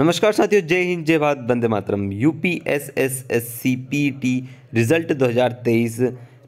नमस्कार साथियों जय हिंद जय भारत वंदे मातरम U P S S S C P T result तेईस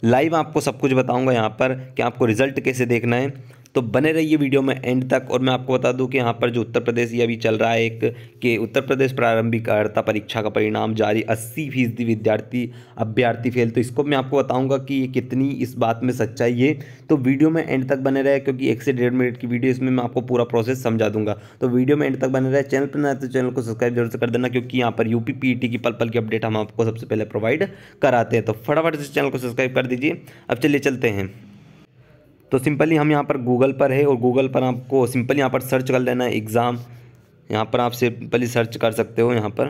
लाइव आपको सब कुछ बताऊंगा यहाँ पर कि आपको रिजल्ट कैसे देखना है तो बने रहिए वीडियो में एंड तक और मैं आपको बता दूं कि यहाँ पर जो उत्तर प्रदेश ये अभी चल रहा है एक कि उत्तर प्रदेश प्रारंभिक अर्ता परीक्षा का परिणाम जारी अस्सी फीसदी विद्यार्थी अभ्यर्थी फेल तो इसको मैं आपको बताऊँगा कि ये कितनी इस बात में सच्चाई है तो वीडियो में एंड तक बने रहे क्योंकि एक से डेढ़ मिनट की वीडियो इसमें मैं आपको पूरा प्रोसेस समझा दूंगा तो वीडियो में एंड तक बने रहे चैनल पर ना तो चैनल को सब्सक्राइब जरूर से कर देना क्योंकि यहाँ पर यूपी पी e की पल पल की अपडेट हम आपको सबसे पहले प्रोवाइड कराते हैं तो फटाफट से चैनल को सब्सक्राइब कर दीजिए अब चलिए चलते हैं तो सिंपली हम यहाँ पर गूगल पर है और गूगल पर आपको सिंपली यहाँ पर सर्च कर लेना है एग्ज़ाम यहाँ पर आप सिंपली सर्च कर सकते हो यहाँ पर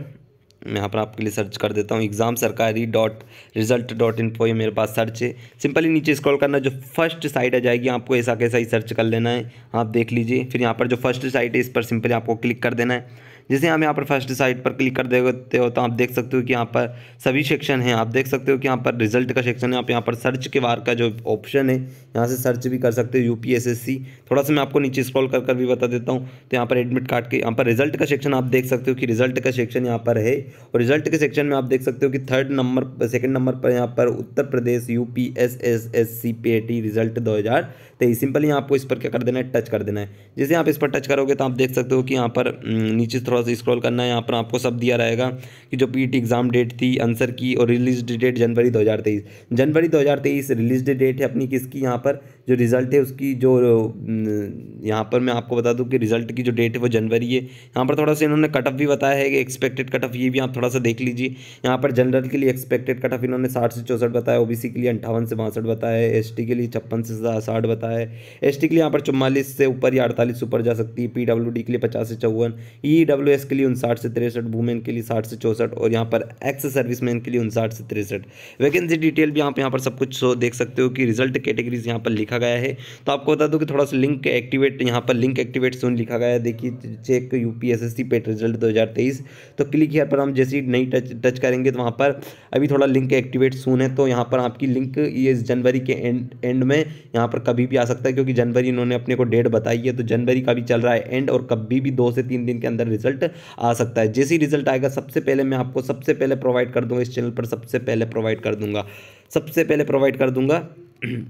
मैं यहाँ पर आपके लिए सर्च कर देता हूँ एग्ज़ाम सरकारी डॉट रिजल्ट डॉट इन्फो ये मेरे पास सर्च है सिंपली नीचे स्क्रॉल करना जो फर्स्ट साइट आ जाएगी आपको ऐसा कैसा ही सर्च कर लेना है आप देख लीजिए फिर यहाँ पर जो फर्स्ट साइट है इस पर सिंपली आपको क्लिक कर देना है जैसे हम यहाँ पर फर्स्ट साइड पर क्लिक कर देते हो तो आप देख सकते हो कि यहाँ पर सभी सेक्शन हैं आप देख सकते हो कि यहाँ पर रिजल्ट का सेक्शन है आप यहाँ पर सर्च के बार का जो ऑप्शन है यहाँ से सर्च भी कर सकते हो यू थोड़ा सा मैं आपको नीचे स्क्रॉल कर कर भी बता देता हूँ तो यहाँ पर एडमिट कार्ड के यहाँ पर रिजल्ट का सेक्शन आप देख सकते हो कि रिजल्ट का सेक्शन यहाँ पर है और रिजल्ट के सेक्शन में आप देख सकते हो कि थर्ड नंबर सेकंड नंबर पर यहाँ पर Uttar Pradesh U P S S S C P A T result दो हज़ार तेईस सिंपली आपको इस पर क्या कर देना है टच कर देना है जैसे आप इस पर टच करोगे तो आप देख सकते हो कि यहाँ पर नीचे थोड़ा सा स्क्रॉल करना है यहाँ पर आपको सब दिया रहेगा कि जो पीट एग्ज़ाम डेट थी आंसर की और रिलीज डेट जनवरी 2023 जनवरी 2023 रिलीज डेट है अपनी किसकी यहाँ पर जो रिज़ल्ट है उसकी जो यहाँ पर मैं आपको बता दूँ कि रिज़ल्ट की जो डेट है वो जनवरी है यहाँ पर थोड़ा सा इन्होंने कटअप भी बताया है कि एक्सपेक्टेड कटअप ये भी आप थोड़ा सा देख लीजिए यहाँ पर जनरल के लिए एक्सपेक्टेड कट ऑफ इन्होंने साठ से चौसठ बताया ओ के लिए अंठावन से बासठ बताया एस के लिए छप्पन से साठ बताया है एस के लिए यहाँ पर चुम्वालीस से ऊपर या अड़तालीस ऊपर जा सकती है पी के लिए पचास से चौवन ई e डब्ल्यू के लिए उनसाठ से तिरसठ वुमेन के लिए साठ से चौसठ और यहाँ पर एक्स सर्विसमैन के लिए उनसाठ से तिरसठ वैकेंसी डिटेल भी आप यहाँ पर सब कुछ देख सकते हो कि रिजल्ट कैटेगरीज यहाँ पर लिखा गया है तो आपको बता दूँ कि थोड़ा सा लिंक एक्टिवेट यहाँ पर लिंक एक्टिवेट सोन लिखा गया है देखिए check U P S S C PET result दो हज़ार तेईस तो क्लिक यहाँ पर हम जैसे ही नई टच टच करेंगे तो वहाँ पर अभी थोड़ा लिंक एक्टिवेट सोन है तो यहाँ पर आपकी लिंक ये जनवरी के एंड एंड में यहाँ पर कभी भी आ सकता है क्योंकि जनवरी इन्होंने अपने को डेट बताई है तो जनवरी का भी चल रहा है एंड और कभी भी दो से तीन दिन के अंदर रिजल्ट रिजल्ट आ सकता है जैसे ही रिजल्ट आएगा सबसे पहले मैं आपको सबसे पहले प्रोवाइड कर दूंगा इस चैनल पर सबसे पहले प्रोवाइड कर दूंगा सबसे पहले प्रोवाइड कर दूंगा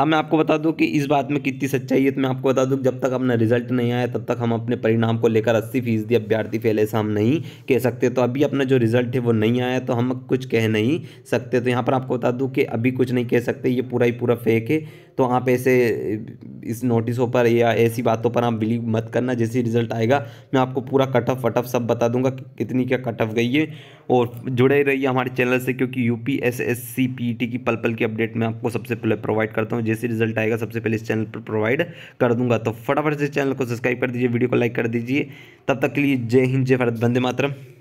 अब मैं आपको बता दूं कि इस बात में कितनी सच्चाई है तो मैं आपको बता दूं जब तक अपना रिजल्ट नहीं आया तब तक हम अपने परिणाम को लेकर अस्सी फीसदी अभ्यर्थी फेल ऐसा हम नहीं कह सकते तो अभी अपना जो रिजल्ट है वो नहीं आया तो हम कुछ कह नहीं सकते तो यहाँ पर आपको बता दूं कि अभी कुछ नहीं कह सकते ये पूरा ही पूरा फेक है तो आप ऐसे इस नोटिसों पर या ऐसी बातों पर आप बिलीव मत करना जैसे रिजल्ट आएगा मैं आपको पूरा कट ऑफ वटअफ सब बता दूंगा कि कितनी क्या कट ऑफ गई है और जुड़े रहिए हमारे चैनल से क्योंकि U P S S C P T की पल पल की अपडेट मैं आपको सबसे पहले प्रोवाइड करता हूँ जैसे रिजल्ट आएगा सबसे पहले इस चैनल पर प्रोवाइड कर दूंगा तो फटाफट से चैनल को सब्सक्राइब कर दीजिए वीडियो को लाइक कर दीजिए तब तक के लिए जय हिंद जय भारत बंदे मातरम